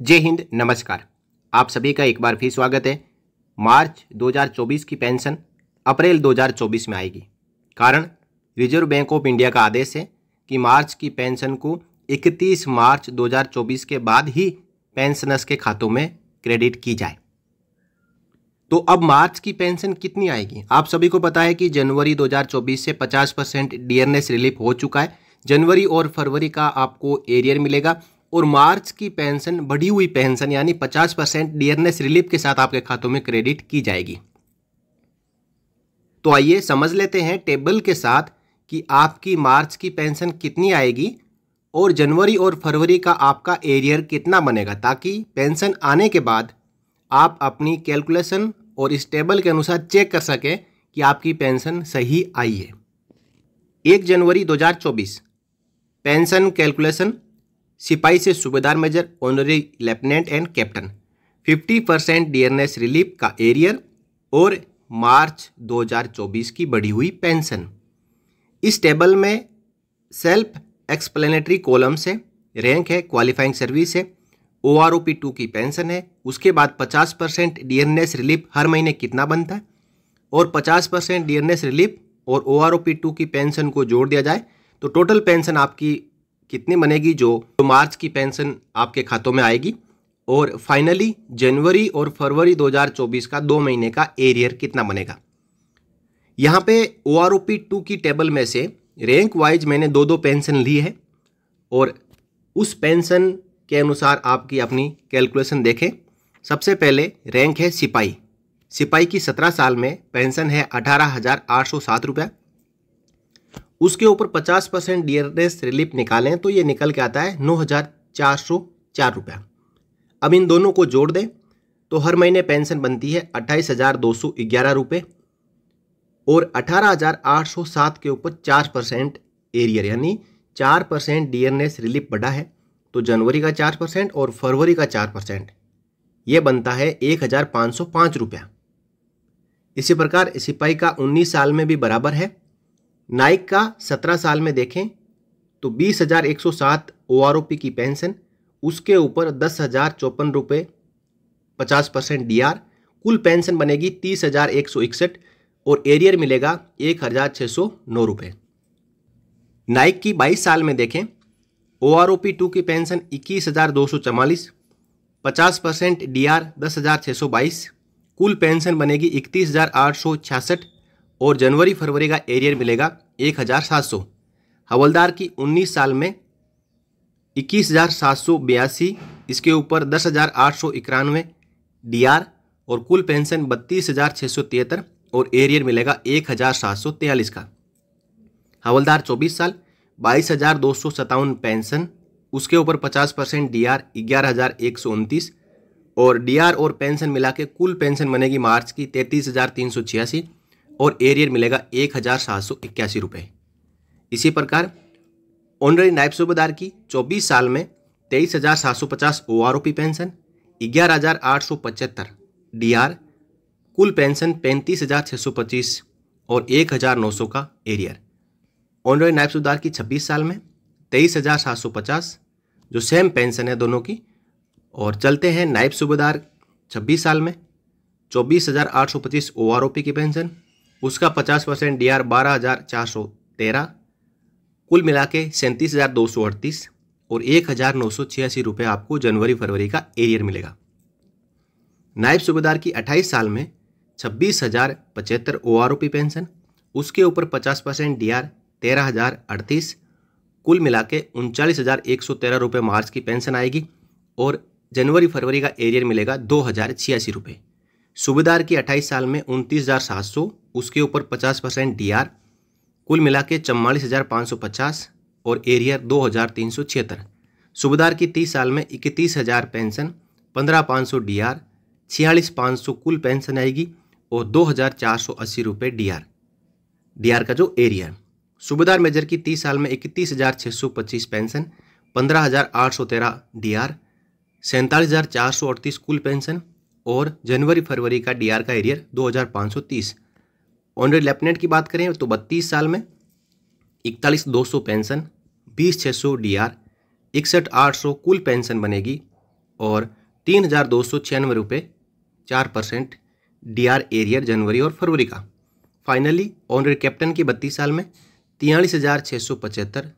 जय हिंद नमस्कार आप सभी का एक बार फिर स्वागत है मार्च 2024 की पेंशन अप्रैल 2024 में आएगी कारण रिजर्व बैंक ऑफ इंडिया का आदेश है कि मार्च की पेंशन को 31 मार्च 2024 के बाद ही पेंशनर्स के खातों में क्रेडिट की जाए तो अब मार्च की पेंशन कितनी आएगी आप सभी को पता है कि जनवरी 2024 से 50 परसेंट डीएनएस रिलीफ हो चुका है जनवरी और फरवरी का आपको एरियर मिलेगा और मार्च की पेंशन बढ़ी हुई पेंशन यानी 50 परसेंट डियरनेस रिलीफ के साथ आपके खातों में क्रेडिट की जाएगी तो आइए समझ लेते हैं टेबल के साथ कि आपकी मार्च की पेंशन कितनी आएगी और जनवरी और फरवरी का आपका एरियर कितना बनेगा ताकि पेंशन आने के बाद आप अपनी कैलकुलेशन और इस टेबल के अनुसार चेक कर सकें कि आपकी पेंशन सही आई है एक जनवरी 2024 पेंशन कैलकुलेशन सिपाही से सूबेदार major honorary lieutenant and captain 50 percent dearness relief का एरियर और मार्च 2024 की बढ़ी हुई पेंशन इस टेबल में सेल्फ एक्सप्लेनेटरी कॉलम्स है रैंक है क्वालिफाइंग सर्विस है O R O P two की पेंशन है उसके बाद पचास परसेंट डियरनेस रिलीफ हर महीने कितना बनता है और पचास परसेंट डियरनेस रिलीफ और O R O P two की पेंशन को जोड़ दिया जाए तो टोटल पेंशन आपकी कितनी बनेगी जो तो मार्च की पेंशन आपके खातों में आएगी और फाइनली जनवरी और फरवरी 2024 का दो महीने का एरियर कितना बनेगा यहाँ पे O R O P two की टेबल में से रैंक वाइज मैंने दो दो पेंशन ली है और उस पेंशन के अनुसार आपकी अपनी कैलकुलेशन देखें सबसे पहले रैंक है सिपाही सिपाही की सत्रह साल में पेंशन है अठारह हज़ार आठ सौ सात रुपया उसके ऊपर पचास परसेंट डीएनएस रिलीफ निकालें तो ये निकल के आता है नौ हज़ार चार सौ चार रुपया अब इन दोनों को जोड़ दें तो हर महीने पेंशन बनती है अट्ठाईस हज़ार दो सौ ग्यारह रुपये और अठारह हज़ार आठ सौ सात के ऊपर चार परसेंट एरियर यानी चार परसेंट एस रिलीफ बढ़ा है तो जनवरी का चार परसेंट और फरवरी का चार परसेंट ये बनता है एक हज़ार पाँच सौ पाँच रुपया इसी प्रकार सिपाही का उन्नीस साल में भी बराबर है नाइक का सत्रह साल में देखें तो बीस हज़ार एक सौ सात ओ आर ओ पी की पेंशन उसके ऊपर दस हज़ार चौपन रुपये पचास परसेंट डी आर कुल पेंशन बनेगी तीस हज़ार एक सौ इकसठ और एरियर मिलेगा एक हज़ार छः सौ नौ रुपये नाइक की बाईस साल में देखें O R O P two की पेंशन इक्कीस हज़ार दो सौ चवालीस पचास परसेंट डी आर दस हज़ार छः सौ बाईस कुल पेंशन बनेगी इकतीस हज़ार आठ सौ छियासठ और जनवरी फरवरी का एरियर मिलेगा एक हज़ार सात सौ हवलदार की उन्नीस साल में इक्कीस हज़ार सात सौ बयासी इसके ऊपर दस हज़ार आठ सौ इक्यानवे डी और कुल पेंशन बत्तीस हज़ार छः सौ तिहत्तर और एरियर मिलेगा एक हज़ार सात सौ तेयलिस का हवलदार चौबीस साल बाईस हज़ार दो सौ सतावन पेंशन उसके ऊपर पचास परसेंट डी आर ग्यारह हज़ार एक सौ उनतीस और डी और पेंशन मिला के कुल पेंशन बनेगी मार्च की तैंतीस हज़ार तीन सौ छियासी और एरियर मिलेगा एक हज़ार सात सौ इक्यासी रुपये इसी प्रकार ऑनरे नायब सूबेदार की चौबीस साल में तेईस हज़ार सात सौ पचास O R O P pension ग्यारह हज़ार आठ सौ पचहत्तर डी आर कुल पेंशन पैंतीस हज़ार छः सौ पच्चीस और एक हज़ार नौ सौ का एरियर ऑनरे नायब सूबेदार की छब्बीस साल में तेईस हज़ार सात सौ पचास जो सेम पेंशन है दोनों की और चलते हैं नायब सूबेदार छब्बीस साल में चौबीस हज़ार आठ सौ पच्चीस ओ आर ओ पी की पेंशन उसका पचास परसेंट डी आर बारह हज़ार चार सौ तेरह कुल मिला के सैंतीस हज़ार दो सौ अड़तीस और एक हज़ार नौ सौ छियासी रुपये आपको जनवरी फरवरी का एरियर मिलेगा नायब सूबेदार की अट्ठाईस साल में छब्बीस हज़ार पचहत्तर O R O P pension उसके ऊपर पचास परसेंट डी आर तेरह हज़ार अड़तीस कुल मिला के उनचालीस हज़ार एक सौ तेरह रुपये मार्च की पेंशन आएगी और जनवरी फरवरी का एरियर मिलेगा दो हज़ार छियासी रुपये सूबेदार की अट्ठाईस साल में उनतीस हज़ार सात सौ उसके ऊपर पचास परसेंट डी आर कुल मिला के चम्वालीस हज़ार पाँच सौ पचास और एरियर दो हज़ार तीन सौ छिहत्तर सुबेदार की तीस साल में इकतीस हज़ार पेंशन पंद्रह पाँच सौ डी आर छियालीस पाँच सौ कुल पेंशन आएगी और दो हज़ार चार सौ अस्सी रुपये डी आर डी आर का जो एरियर सूबेदार मेजर की तीस साल में इकतीस हज़ार छः सौ पच्चीस पेंशन पंद्रह हज़ार आठ सौ तेरह डी आर सैंतालीस हज़ार चार सौ अड़तीस कुल पेंशन और जनवरी फरवरी का डी का एरियर दो हज़ार पाँच सौ तीस ऑनरेड लेफ्टिनेंट की बात करें तो बत्तीस साल में इकतालीस दो सौ पेंशन बीस छः सौ डी आर इकसठ आठ सौ कुल पेंशन बनेगी और तीन हज़ार दो सौ छियानवे रुपये चार परसेंट डी आर एरियर जनवरी और फरवरी का फाइनली ऑनरेड कैप्टन की बत्तीस साल में तियालीस हज़ार छः सौ पचहत्तर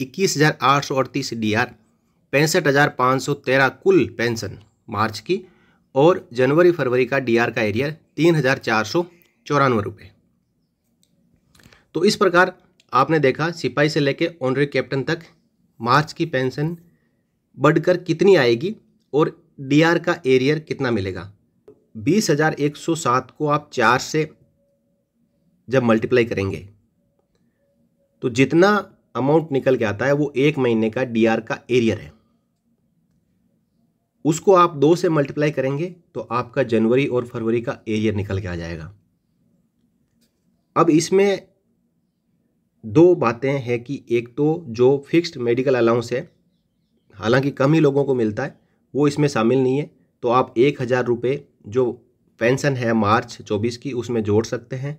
इक्कीस हज़ार आठ सौ अड़तीस डी आर पैंसठ हज़ार पाँच सौ तेरह कुल पेंशन मार्च की और जनवरी फरवरी का डी आर का एरियर तीन हज़ार चार सौ चौरानवे रुपये तो इस प्रकार आपने देखा सिपाही से लेकर ऑनरी कैप्टन तक मार्च की पेंशन बढ़कर कितनी आएगी और डीआर का एरियर कितना मिलेगा बीस हज़ार एक सौ सात को आप चार से जब मल्टीप्लाई करेंगे तो जितना अमाउंट निकल के आता है वो एक महीने का डीआर का एरियर है उसको आप दो से मल्टीप्लाई करेंगे तो आपका जनवरी और फरवरी का एरियर निकल के आ जाएगा अब इसमें दो बातें हैं कि एक तो जो फिक्स्ड मेडिकल अलाउंस है हालांकि कम ही लोगों को मिलता है वो इसमें शामिल नहीं है तो आप एक हज़ार रुपये जो पेंशन है मार्च चौबीस की उसमें जोड़ सकते हैं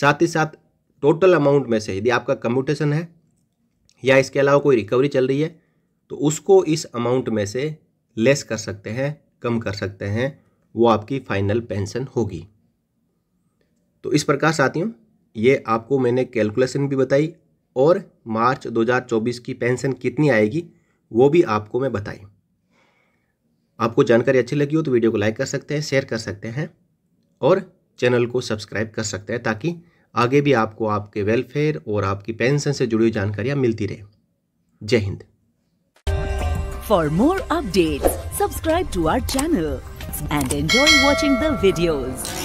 साथ ही साथ टोटल अमाउंट में से यदि आपका कम्यूटेशन है या इसके अलावा कोई रिकवरी चल रही है तो उसको इस अमाउंट में से लेस कर सकते हैं कम कर सकते हैं वो आपकी फाइनल पेंशन होगी तो इस प्रकार साथियों ये आपको मैंने कैलकुलेशन भी बताई और मार्च 2024 की पेंशन कितनी आएगी वो भी आपको मैं बताई आपको जानकारी अच्छी लगी हो तो वीडियो को लाइक कर सकते हैं शेयर कर सकते हैं और चैनल को सब्सक्राइब कर सकते हैं ताकि आगे भी आपको आपके वेलफेयर और आपकी पेंशन से जुड़ी जानकारियाँ मिलती रहे जय Hind for more update subscribe to our channel and enjoy watching the